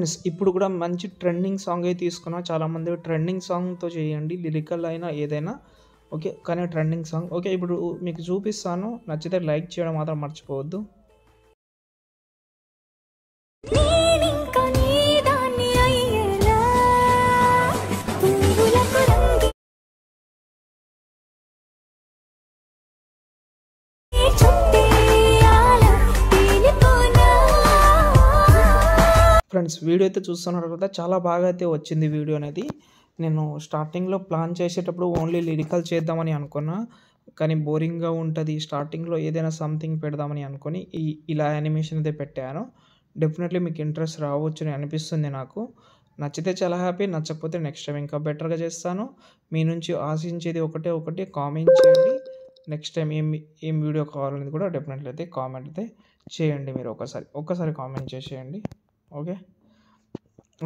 friends ఇప్పుడు కూడా మంచి ట్రెండింగ్ సాంగ్ అయితే తీసుకున్నా చాలామంది ట్రెండింగ్ సాంగ్తో చేయండి లిరికల్ అయినా ఏదైనా ఓకే కానీ ట్రెండింగ్ సాంగ్ ఓకే ఇప్పుడు మీకు చూపిస్తాను నచ్చితే లైక్ చేయడం మాత్రం మర్చిపోవద్దు ఫ్రెండ్స్ వీడియో అయితే చూస్తున్నారు కదా చాలా బాగా అయితే వచ్చింది వీడియో అనేది నేను స్టార్టింగ్లో ప్లాన్ చేసేటప్పుడు ఓన్లీ లిరికల్ చేద్దామని అనుకున్నా కానీ బోరింగ్గా ఉంటుంది స్టార్టింగ్లో ఏదైనా సంథింగ్ పెడదామని అనుకుని ఈ ఇలా యానిమేషన్ అయితే పెట్టాను డెఫినెట్లీ మీకు ఇంట్రెస్ట్ రావచ్చు అని అనిపిస్తుంది నాకు నచ్చితే చాలా హ్యాపీ నచ్చకపోతే నెక్స్ట్ టైం ఇంకా బెటర్గా చేస్తాను మీ నుంచి ఆశించేది ఒకటే ఒకటి కామెంట్ చేయండి నెక్స్ట్ టైం ఏం ఏం వీడియో కావాలనేది కూడా డెఫినెట్లీ అయితే కామెంట్ అయితే చేయండి మీరు ఒకసారి ఒకసారి కామెంట్ చేసేయండి ఓకే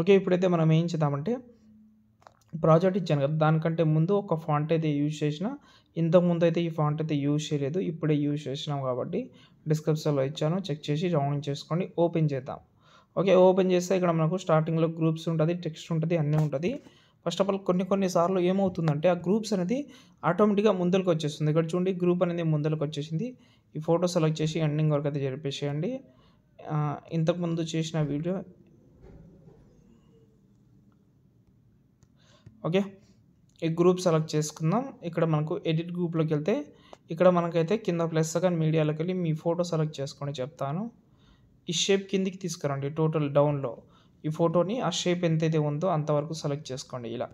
ఓకే ఇప్పుడైతే మనం ఏం చేద్దామంటే ప్రాజెక్ట్ ఇచ్చాను కదా దానికంటే ముందు ఒక ఫాంట్ అయితే యూజ్ చేసిన ఇంతకుముందు అయితే ఈ ఫాంట్ అయితే యూజ్ చేయలేదు ఇప్పుడే యూజ్ చేసినాం కాబట్టి డిస్క్రిప్షన్లో ఇచ్చాను చెక్ చేసి రౌండ్ చేసుకోండి ఓపెన్ చేద్దాం ఓకే ఓపెన్ చేస్తే ఇక్కడ మనకు స్టార్టింగ్లో గ్రూప్స్ ఉంటుంది టెక్స్ట్ ఉంటుంది అన్నీ ఉంటుంది ఫస్ట్ ఆఫ్ ఆల్ కొన్ని కొన్ని సార్లు ఏమవుతుందంటే ఆ గ్రూప్స్ అనేది ఆటోమేటిక్గా ముందరకు వచ్చేస్తుంది ఇక్కడ చూడండి గ్రూప్ అనేది ముందరకు వచ్చేసింది ఈ ఫోటో సెలెక్ట్ చేసి ఎండింగ్ వరకు అయితే జరిపేసేయండి ఇంతకుముందు చేసిన వీడియో ఓకే ఈ గ్రూప్ సెలెక్ట్ చేసుకుందాం ఇక్కడ మనకు ఎడిట్ గ్రూప్లోకి వెళ్తే ఇక్కడ మనకైతే కింద ప్లస్ సెకండ్ మీడియాలోకి వెళ్ళి మీ ఫోటో సెలెక్ట్ చేసుకొని చెప్తాను ఈ షేప్ కిందికి తీసుకురండి టోటల్ డౌన్లో ఈ ఫోటోని ఆ షేప్ ఎంతైతే ఉందో అంతవరకు సెలెక్ట్ చేసుకోండి ఇలా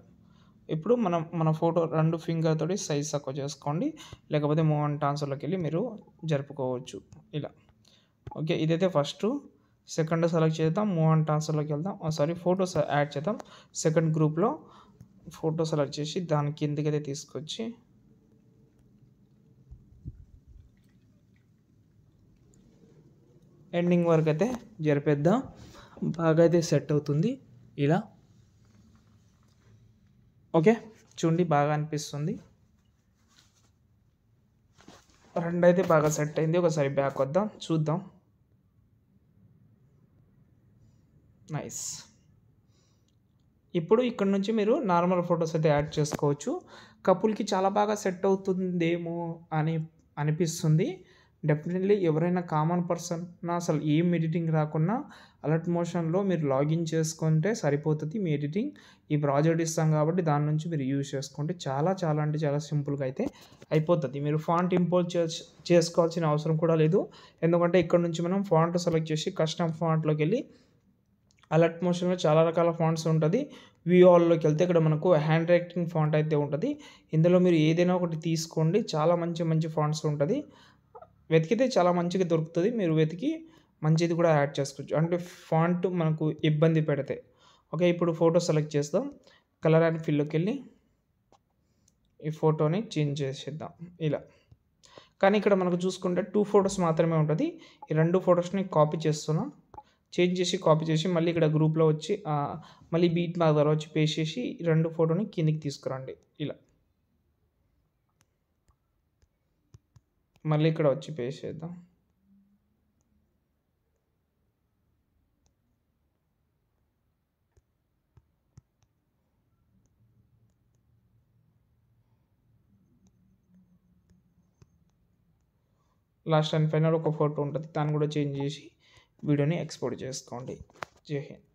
ఇప్పుడు మనం మన ఫోటో రెండు ఫింగర్ తోటి సైజ్ తక్కువ చేసుకోండి లేకపోతే మూవ్ అండ్ ట్రాన్స్ఫర్లోకి వెళ్ళి మీరు జరుపుకోవచ్చు ఇలా ఓకే ఇదైతే ఫస్ట్ సెకండ్ సెలెక్ట్ చేద్దాం మూవ్ అండ్ ట్రాన్స్ఫర్లోకి వెళ్దాం సారీ ఫోటోస్ యాడ్ చేద్దాం సెకండ్ గ్రూప్లో ఫోటో సెలెక్ట్ చేసి దాని కిందకైతే తీసుకొచ్చి ఎండింగ్ వరకు అయితే జరిపేద్దాం బాగా అయితే సెట్ అవుతుంది ఇలా ఓకే చూడండి బాగా అనిపిస్తుంది రెండు అయితే బాగా సెట్ అయింది ఒకసారి బ్యాక్ వద్దాం చూద్దాం నైస్ ఇప్పుడు ఇక్కడ నుంచి మీరు నార్మల్ ఫొటోస్ అయితే యాడ్ చేసుకోవచ్చు కపుల్కి చాలా బాగా సెట్ అవుతుందేమో అని అనిపిస్తుంది డెఫినెట్లీ ఎవరైనా కామన్ పర్సన్ నా అసలు ఏం ఎడిటింగ్ రాకున్నా అలర్ట్ మోషన్లో మీరు లాగిన్ చేసుకుంటే సరిపోతుంది మీ ఎడిటింగ్ ఈ ప్రాజెక్ట్ ఇస్తాం కాబట్టి దాని నుంచి మీరు యూజ్ చేసుకుంటే చాలా చాలా అంటే చాలా సింపుల్గా అయితే అయిపోతుంది మీరు ఫాంట్ ఇంపోజ్ చేసుకోవాల్సిన అవసరం కూడా లేదు ఎందుకంటే ఇక్కడ నుంచి మనం ఫాంట్ సెలెక్ట్ చేసి కస్టమ్ ఫాంట్లోకి వెళ్ళి అలర్ట్ మోషన్లో చాలా రకాల ఫాంట్స్ ఉంటుంది వ్యూ హాల్లోకి వెళ్తే ఇక్కడ మనకు హ్యాండ్ రైటింగ్ ఫాంట్ అయితే ఉంటుంది ఇందులో మీరు ఏదైనా ఒకటి తీసుకోండి చాలా మంచి మంచి ఫాంట్స్ ఉంటుంది వెతికితే చాలా మంచిగా దొరుకుతుంది మీరు వెతికి మంచిది కూడా యాడ్ చేసుకోవచ్చు అంటే ఫాంట్ మనకు ఇబ్బంది పెడితే ఓకే ఇప్పుడు ఫోటో సెలెక్ట్ చేస్తాం కలర్ అండ్ ఫిల్లోకి వెళ్ళి ఈ ఫోటోని చేంజ్ చేసేద్దాం ఇలా కానీ ఇక్కడ మనకు చూసుకుంటే టూ ఫొటోస్ మాత్రమే ఉంటుంది ఈ రెండు ఫొటోస్ని కాపీ చేస్తున్నాం చేంజ్ చేసి కాపీ చేసి మళ్ళీ ఇక్కడ గ్రూప్లో వచ్చి మళ్ళీ బీట్ మార్క్ ద్వారా వచ్చి పేస్ట్ చేసి రెండు ఫోటోని కిందికి తీసుకురండి ఇలా మళ్ళీ ఇక్కడ వచ్చి పేస్ట్ చేద్దాం లాస్ట్ అండ్ ఫైనల్ ఒక ఫోటో ఉంటుంది దాన్ని కూడా చేంజ్ చేసి వీడియోని ఎక్స్పోర్ట్ చేసుకోండి జై హింద్